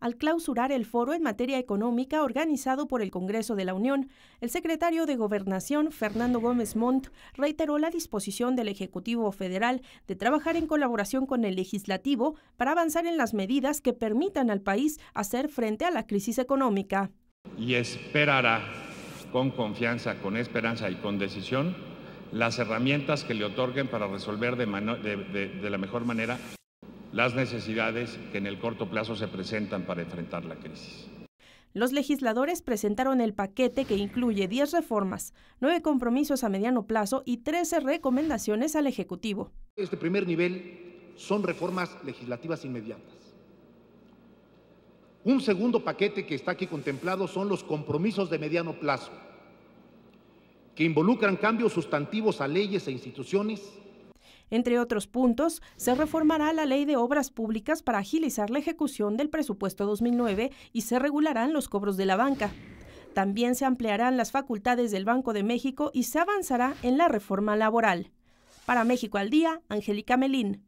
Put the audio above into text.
Al clausurar el foro en materia económica organizado por el Congreso de la Unión, el secretario de Gobernación, Fernando Gómez Montt, reiteró la disposición del Ejecutivo Federal de trabajar en colaboración con el Legislativo para avanzar en las medidas que permitan al país hacer frente a la crisis económica. Y esperará con confianza, con esperanza y con decisión las herramientas que le otorguen para resolver de, de la mejor manera las necesidades que en el corto plazo se presentan para enfrentar la crisis. Los legisladores presentaron el paquete que incluye 10 reformas, 9 compromisos a mediano plazo y 13 recomendaciones al Ejecutivo. Este primer nivel son reformas legislativas inmediatas. Un segundo paquete que está aquí contemplado son los compromisos de mediano plazo, que involucran cambios sustantivos a leyes e instituciones entre otros puntos, se reformará la ley de obras públicas para agilizar la ejecución del presupuesto 2009 y se regularán los cobros de la banca. También se ampliarán las facultades del Banco de México y se avanzará en la reforma laboral. Para México al Día, Angélica Melín.